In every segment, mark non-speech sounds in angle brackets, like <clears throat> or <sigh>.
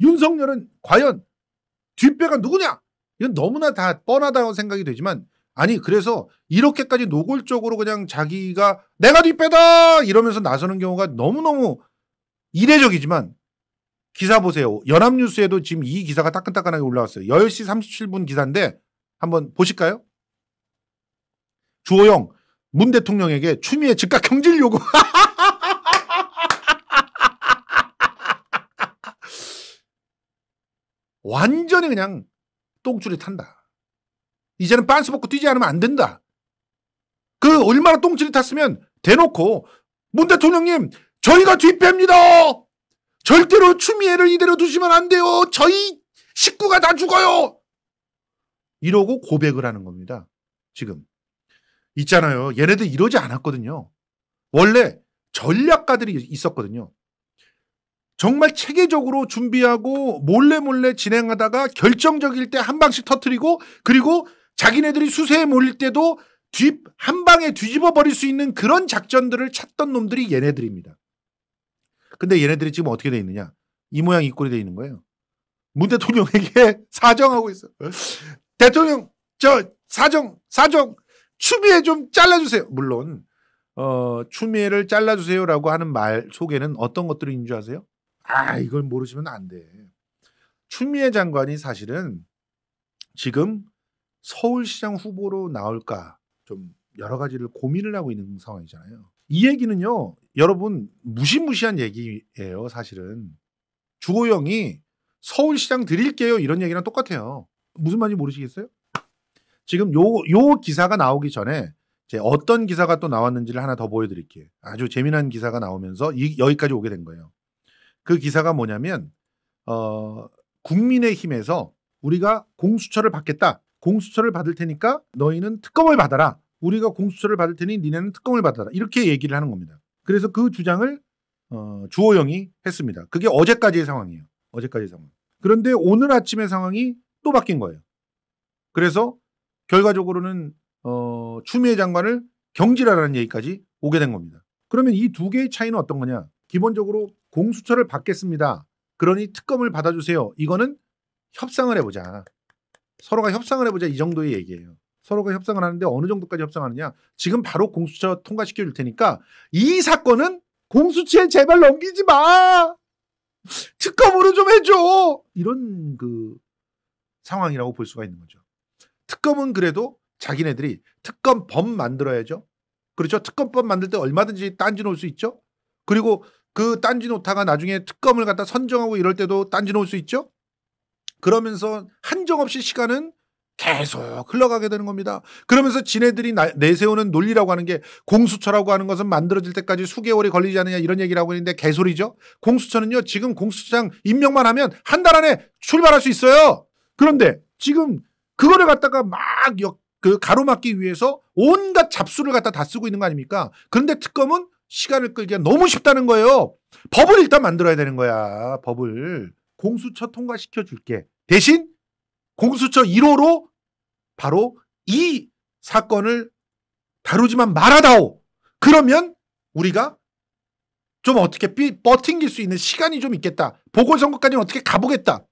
윤석열은 과연 뒷배가 누구냐? 이건 너무나 다 뻔하다고 생각이 되지만 아니 그래서 이렇게까지 노골적으로 그냥 자기가 내가 뒷배다 이러면서 나서는 경우가 너무너무 이례적이지만 기사 보세요. 연합뉴스에도 지금 이 기사가 따끈따끈하게 올라왔어요. 10시 37분 기사인데 한번 보실까요? 주호영 문 대통령에게 추미애 즉각 경질 요구 <laughs> 완전히 그냥 똥줄이 탄다. 이제는 빤스 벗고 뛰지 않으면 안 된다. 그 얼마나 똥줄이 탔으면 대놓고 문 대통령님 저희가 뒷배입니다. 절대로 추미애를 이대로 두시면 안 돼요. 저희 식구가 다 죽어요. 이러고 고백을 하는 겁니다. 지금 있잖아요. 얘네들 이러지 않았거든요. 원래 전략가들이 있었거든요. 정말 체계적으로 준비하고 몰래 몰래 진행하다가 결정적일 때 한 방씩 터트리고 그리고 자기네들이 수세에 몰릴 때도 뒤한 방에 뒤집어 버릴 수 있는 그런 작전들을 찾던 놈들이 얘네들입니다. 근데 얘네들이 지금 어떻게 돼 있느냐? 이 모양 이 꼴이 돼 있는 거예요. 문 대통령에게 <laughs> 사정하고 있어. 대통령 저 사정 사정 추미애 좀 잘라주세요. 물론 어, 추미애를 잘라주세요라고 하는 말 속에는 어떤 것들이 있는 줄 아세요? 아 이걸 모르시면 안 돼. 추미애 장관이 사실은 지금 서울시장 후보로 나올까 좀 여러 가지를 고민을 하고 있는 상황이잖아요. 이 얘기는요, 여러분 무시무시한 얘기예요, 사실은. 주호영이 서울시장 드릴게요 이런 얘기랑 똑같아요. 무슨 말인지 모르시겠어요? 지금 요 요 기사가 나오기 전에 제 어떤 기사가 또 나왔는지를 하나 더 보여드릴게요. 아주 재미난 기사가 나오면서 이, 여기까지 오게 된 거예요. 그 기사가 뭐냐면 어, 국민의힘에서 우리가 공수처를 받겠다. 공수처를 받을 테니까 너희는 특검을 받아라. 우리가 공수처를 받을 테니 니네는 특검을 받아라. 이렇게 얘기를 하는 겁니다. 그래서 그 주장을 어, 주호영이 했습니다. 그게 어제까지의 상황이에요. 어제까지의 상황. 그런데 오늘 아침의 상황이 또 바뀐 거예요. 그래서 결과적으로는 어, 추미애 장관을 경질하라는 얘기까지 오게 된 겁니다. 그러면 이 두 개의 차이는 어떤 거냐? 기본적으로 공수처를 받겠습니다. 그러니 특검을 받아주세요. 이거는 협상을 해보자. 서로가 협상을 해보자 이 정도의 얘기예요. 서로가 협상을 하는데 어느 정도까지 협상하느냐. 지금 바로 공수처 통과시켜 줄 테니까 이 사건은 공수처에 제발 넘기지 마. 특검으로 좀 해줘. 이런 그 상황이라고 볼 수가 있는 거죠. 특검은 그래도 자기네들이 특검법 만들어야죠. 그렇죠. 특검법 만들 때 얼마든지 딴지 놓을 수 있죠. 그리고 그 딴지노타가 나중에 특검을 갖다 선정하고 이럴 때도 딴지 놓을 수 있죠. 그러면서 한정없이 시간은 계속 흘러가게 되는 겁니다. 그러면서 지네들이 나, 내세우는 논리라고 하는 게 공수처라고 하는 것은 만들어질 때까지 수개월이 걸리지 않느냐 이런 얘기라고 했는데 개소리죠. 공수처는요 지금 공수처장 임명만 하면 한 달 안에 출발할 수 있어요. 그런데 지금 그거를 갖다가 막 역, 그 가로막기 위해서 온갖 잡수를 갖다 다 쓰고 있는 거 아닙니까? 그런데 특검은 시간을 끌기가 너무 쉽다는 거예요. 법을 일단 만들어야 되는 거야. 법을. 공수처 통과시켜 줄게. 대신 공수처 1호로 바로 이 사건을 다루지만 말아다오. 그러면 우리가 좀 어떻게 삐, 버팅길 수 있는 시간이 좀 있겠다. 보궐선거까지는 어떻게 가보겠다.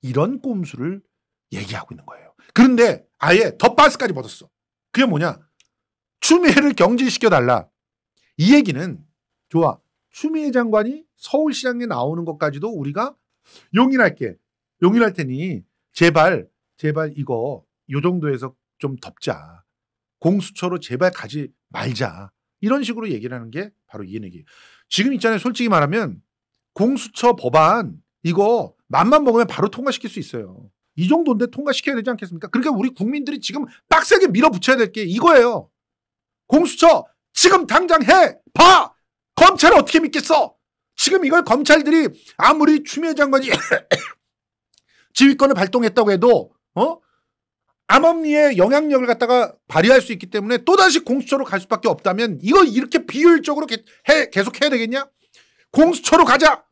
이런 꼼수를 얘기하고 있는 거예요. 그런데 아예 덧바스까지 벗었어. 그게 뭐냐? 추미애를 경질시켜달라. 이 얘기는 좋아. 추미애 장관이 서울시장에 나오는 것까지도 우리가 용인할게. 용인할 테니 제발 제발 이거 요 정도에서 좀 덮자. 공수처로 제발 가지 말자. 이런 식으로 얘기를 하는 게 바로 이 얘기예요. 지금 있잖아요. 솔직히 말하면 공수처 법안 이거 맘만 먹으면 바로 통과시킬 수 있어요. 이 정도인데 통과시켜야 되지 않겠습니까? 그러니까 우리 국민들이 지금 빡세게 밀어붙여야 될 게 이거예요. 공수처 지금 당장 해! 봐! 검찰을 어떻게 믿겠어? 지금 이걸 검찰들이 아무리 추미애 장관이 <coughs> 지휘권을 발동했다고 해도 어? 암암리의 영향력을 갖다가 발휘할 수 있기 때문에 또다시 공수처로 갈 수밖에 없다면 이걸 이렇게 비효율적으로 개, 해, 계속 해야 되겠냐? 공수처로 가자!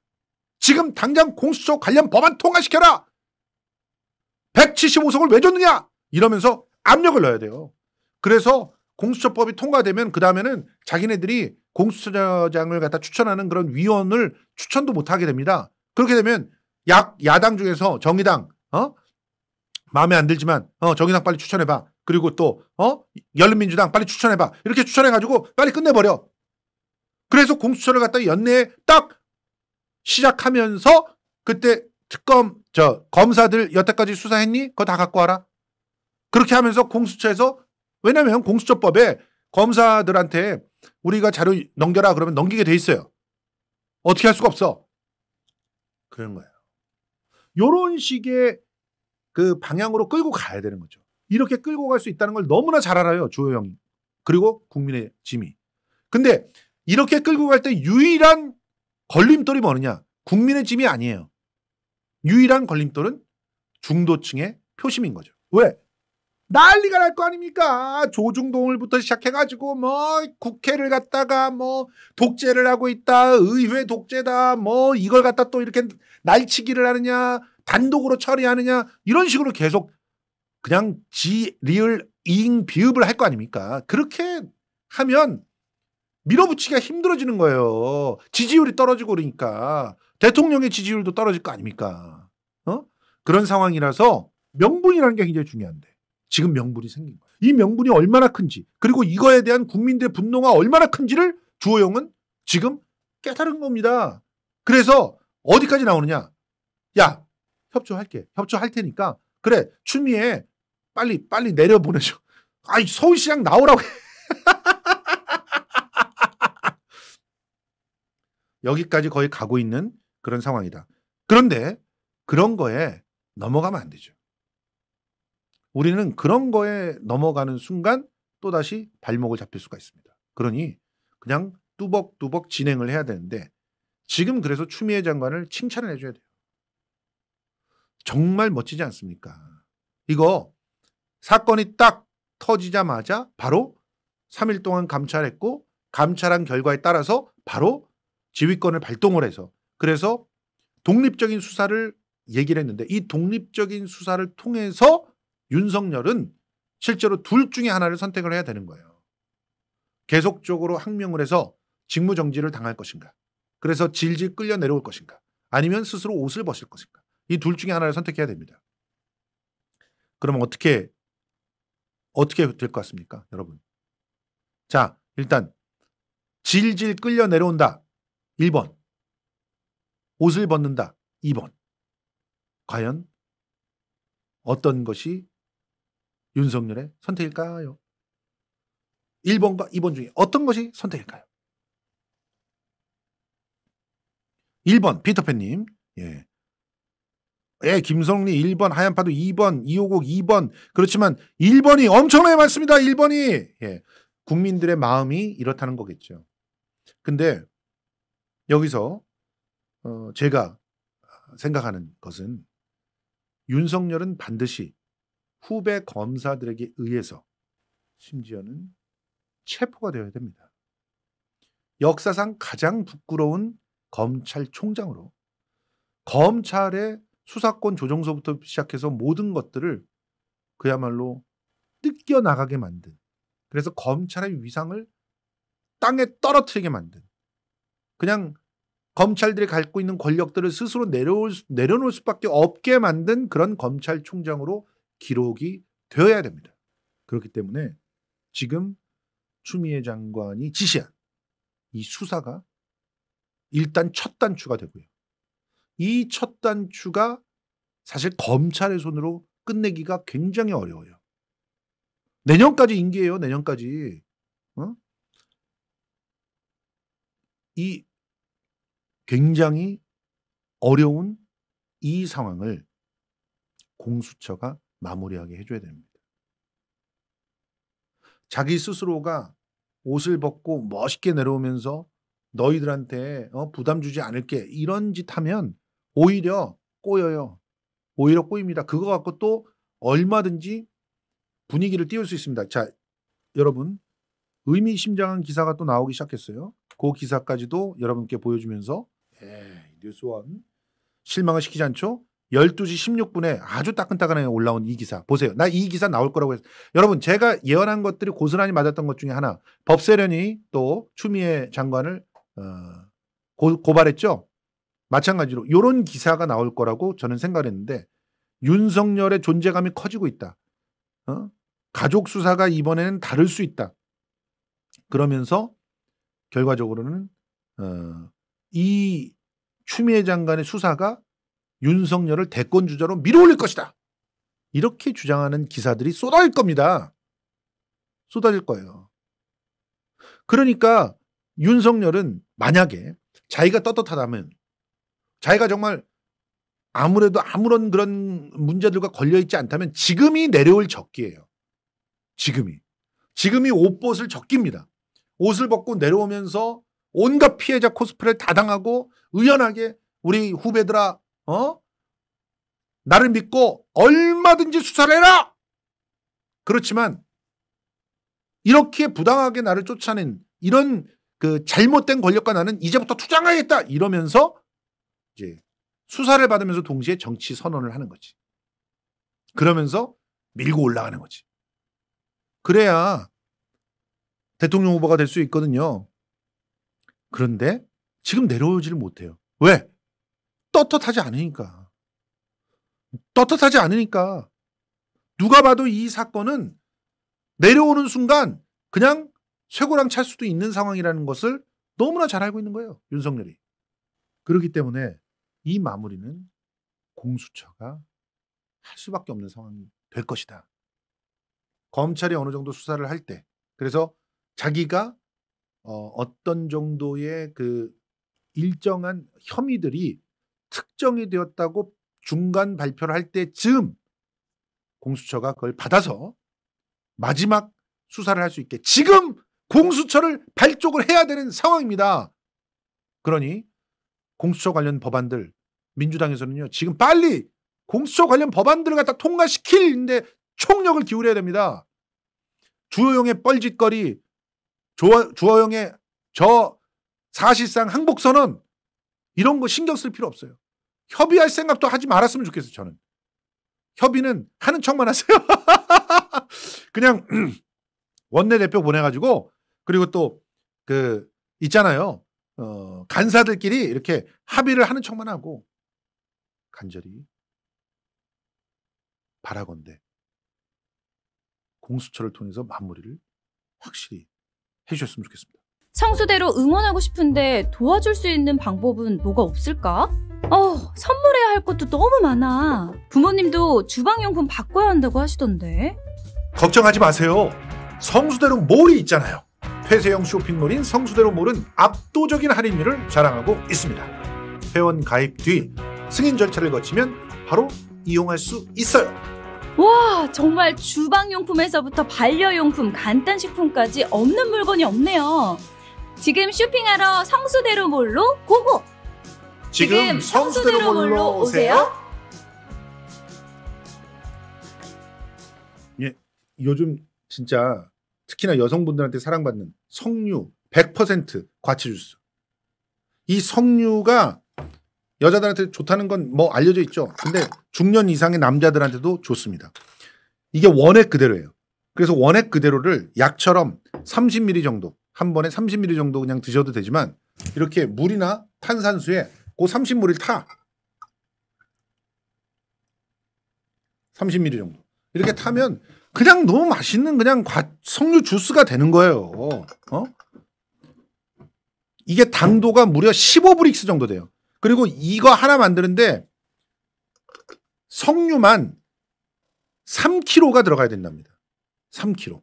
지금 당장 공수처 관련 법안 통과시켜라! 175석을 왜 줬느냐? 이러면서 압력을 넣어야 돼요. 그래서 공수처법이 통과되면 그 다음에는 자기네들이 공수처장을 갖다 추천하는 그런 위원을 추천도 못하게 됩니다. 그렇게 되면 약 야당 중에서 정의당 어 마음에 안 들지만 어 정의당 빨리 추천해봐. 그리고 또어 열린민주당 빨리 추천해봐. 이렇게 추천해가지고 빨리 끝내버려. 그래서 공수처를 갖다 연내에 딱 시작하면서 그때 특검 저 검사들 여태까지 수사했니? 그거 다 갖고 와라. 그렇게 하면서 공수처에서 왜냐하면 공수처법에 검사들한테 우리가 자료 넘겨라 그러면 넘기게 돼 있어요. 어떻게 할 수가 없어. 그런 거예요. 요런 식의 그 방향으로 끌고 가야 되는 거죠. 이렇게 끌고 갈 수 있다는 걸 너무나 잘 알아요. 주호영 그리고 국민의 짐이. 근데 이렇게 끌고 갈 때 유일한 걸림돌이 뭐느냐? 국민의 짐이 아니에요. 유일한 걸림돌은 중도층의 표심인 거죠. 왜? 난리가 날 거 아닙니까? 조중동을부터 시작해가지고 뭐 국회를 갖다가 뭐 독재를 하고 있다, 의회 독재다, 뭐 이걸 갖다 또 이렇게 날치기를 하느냐, 단독으로 처리하느냐 이런 식으로 계속 그냥 지 리을 잉 비읍을 할 거 아닙니까? 그렇게 하면 밀어붙이기가 힘들어지는 거예요. 지지율이 떨어지고 그러니까 대통령의 지지율도 떨어질 거 아닙니까? 어? 그런 상황이라서 명분이라는 게 굉장히 중요한데. 지금 명분이 생긴 거예요. 이 명분이 얼마나 큰지 그리고 이거에 대한 국민들의 분노가 얼마나 큰지를 주호영은 지금 깨달은 겁니다. 그래서 어디까지 나오느냐? 야 협조할게. 협조할 테니까 그래 추미애 빨리 빨리 내려 보내줘. 아이 서울시장 나오라고. <laughs> 여기까지 거의 가고 있는 그런 상황이다. 그런데 그런 거에 넘어가면 안 되죠. 우리는 그런 거에 넘어가는 순간 또다시 발목을 잡힐 수가 있습니다. 그러니 그냥 뚜벅뚜벅 진행을 해야 되는데 지금 그래서 추미애 장관을 칭찬을 해줘야 돼요. 정말 멋지지 않습니까? 이거 사건이 딱 터지자마자 바로 3일 동안 감찰했고 감찰한 결과에 따라서 바로 지휘권을 발동을 해서 그래서 독립적인 수사를 얘기를 했는데 이 독립적인 수사를 통해서 윤석열은 실제로 둘 중에 하나를 선택을 해야 되는 거예요. 계속적으로 항명을 해서 직무 정지를 당할 것인가? 그래서 질질 끌려 내려올 것인가? 아니면 스스로 옷을 벗을 것인가? 이 둘 중에 하나를 선택해야 됩니다. 그럼 어떻게 어떻게 될 것 같습니까, 여러분? 자, 일단 질질 끌려 내려온다. 1번. 옷을 벗는다. 2번. 과연 어떤 것이 윤석열의 선택일까요? 1번과 2번 중에 어떤 것이 선택일까요? 1번 피터팬님 예. 예, 김성리 1번, 하얀파도 2번, 이호곡 2번. 그렇지만 1번이 엄청나게 많습니다. 1번이. 예. 국민들의 마음이 이렇다는 거겠죠. 근데 여기서 어, 제가 생각하는 것은 윤석열은 반드시 후배 검사들에게 의해서 심지어는 체포가 되어야 됩니다. 역사상 가장 부끄러운 검찰총장으로 검찰의 수사권 조정서부터 시작해서 모든 것들을 그야말로 뜯겨 나가게 만든 그래서 검찰의 위상을 땅에 떨어뜨리게 만든 그냥 검찰들이 갖고 있는 권력들을 스스로 내려올, 내려놓을 수밖에 없게 만든 그런 검찰총장으로 기록이 되어야 됩니다. 그렇기 때문에 지금 추미애 장관이 지시한 이 수사가 일단 첫 단추가 되고요. 이 첫 단추가 사실 검찰의 손으로 끝내기가 굉장히 어려워요. 내년까지 임기예요. 내년까지. 어? 이 굉장히 어려운 이 상황을 공수처가 마무리하게 해줘야 됩니다. 자기 스스로가 옷을 벗고 멋있게 내려오면서 너희들한테 어, 부담 주지 않을게 이런 짓 하면 오히려 꼬여요. 오히려 꼬입니다. 그거 갖고 또 얼마든지 분위기를 띄울 수 있습니다. 자, 여러분 의미심장한 기사가 또 나오기 시작했어요. 그 기사까지도 여러분께 보여주면서 에이, 예, 뉴스원 실망을 시키지 않죠? 12시 16분에 아주 따끈따끈하게 올라온 이 기사 보세요. 나 이 기사 나올 거라고 해서 여러분 제가 예언한 것들이 고스란히 맞았던 것 중에 하나 법세련이 또 추미애 장관을 어, 고, 발했죠 마찬가지로 이런 기사가 나올 거라고 저는 생각했는데 윤석열의 존재감이 커지고 있다. 어? 가족 수사가 이번에는 다를 수 있다. 그러면서 결과적으로는 어, 이 추미애 장관의 수사가 윤석열을 대권 주자로 밀어올릴 것이다. 이렇게 주장하는 기사들이 쏟아질 겁니다. 쏟아질 거예요. 그러니까 윤석열은 만약에 자기가 떳떳하다면 자기가 정말 아무래도 아무런 그런 문제들과 걸려있지 않다면 지금이 내려올 적기예요. 지금이. 지금이 옷벗을 적깁니다. 옷을 벗고 내려오면서 온갖 피해자 코스프레를 다 당하고 의연하게 우리 후배들아 어? 나를 믿고 얼마든지 수사를 해라! 그렇지만 이렇게 부당하게 나를 쫓아낸 이런 그 잘못된 권력과 나는 이제부터 투쟁하겠다 이러면서 이제 수사를 받으면서 동시에 정치 선언을 하는 거지. 그러면서 밀고 올라가는 거지. 그래야 대통령 후보가 될 수 있거든요. 그런데 지금 내려오지를 못해요. 왜? 떳떳하지 않으니까. 떳떳하지 않으니까. 누가 봐도 이 사건은 내려오는 순간 그냥 쇠고랑 찰 수도 있는 상황이라는 것을 너무나 잘 알고 있는 거예요. 윤석열이. 그렇기 때문에 이 마무리는 공수처가 할 수밖에 없는 상황이 될 것이다. 검찰이 어느 정도 수사를 할 때, 그래서 자기가 어, 어떤 정도의 그 일정한 혐의들이 특정이 되었다고 중간 발표를 할 때쯤 공수처가 그걸 받아서 마지막 수사를 할 수 있게 지금 공수처를 발족을 해야 되는 상황입니다. 그러니 공수처 관련 법안들 민주당에서는요 지금 빨리 공수처 관련 법안들을 갖다 통과시킬인데 총력을 기울여야 됩니다. 주호영의 뻘짓거리, 주호, 주호영의 저 사실상 항복선언 이런 거 신경 쓸 필요 없어요. 협의할 생각도 하지 말았으면 좋겠어요, 저는. 협의는 하는 척만 하세요. <laughs> 그냥 <clears throat> 원내대표 보내가지고 그리고 또 그 있잖아요. 어, 간사들끼리 이렇게 합의를 하는 척만 하고 간절히 바라건대 공수처를 통해서 마무리를 확실히 해주셨으면 좋겠습니다. 청수대로 응원하고 싶은데 도와줄 수 있는 방법은 뭐가 없을까? 어, 선물해야 할 것도 너무 많아. 부모님도 주방용품 바꿔야 한다고 하시던데. 걱정하지 마세요. 성수대로 몰이 있잖아요. 폐쇄형 쇼핑몰인 성수대로 몰은 압도적인 할인율을 자랑하고 있습니다. 회원 가입 뒤 승인 절차를 거치면 바로 이용할 수 있어요. 와, 정말 주방용품에서부터 반려용품, 간단식품까지 없는 물건이 없네요. 지금 쇼핑하러 성수대로 몰로 고고! 지금 성수대로 오세요. 예, 요즘 진짜 특히나 여성분들한테 사랑받는 석류 100% 과체 주스. 이 석류가 여자들한테 좋다는 건 뭐 알려져 있죠. 근데 중년 이상의 남자들한테도 좋습니다. 이게 원액 그대로예요. 그래서 원액 그대로를 약처럼 30ml 정도 한 번에 30ml 정도 그냥 드셔도 되지만 이렇게 물이나 탄산수에 고 그 30ml 타. 30ml 정도. 이렇게 타면 그냥 너무 맛있는 그냥 과, 석류 주스가 되는 거예요. 어? 이게 당도가 무려 15브릭스 정도 돼요. 그리고 이거 하나 만드는데 석류만 3kg가 들어가야 된답니다. 3kg.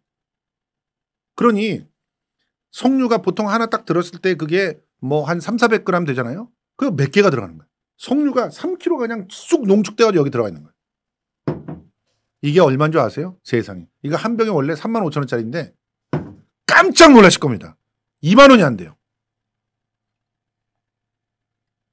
그러니 석류가 보통 하나 딱 들었을 때 그게 뭐 한 3, 400g 되잖아요. 그몇 개가 들어가는 거야. 석류가 3 k g 그냥 쑥 농축돼가지고 여기 들어가 있는 거야. 이게 얼마인 줄 아세요? 세상에. 이거 한 병에 원래 3만 5천 원짜리인데 깜짝 놀라실 겁니다. 2만 원이 안 돼요.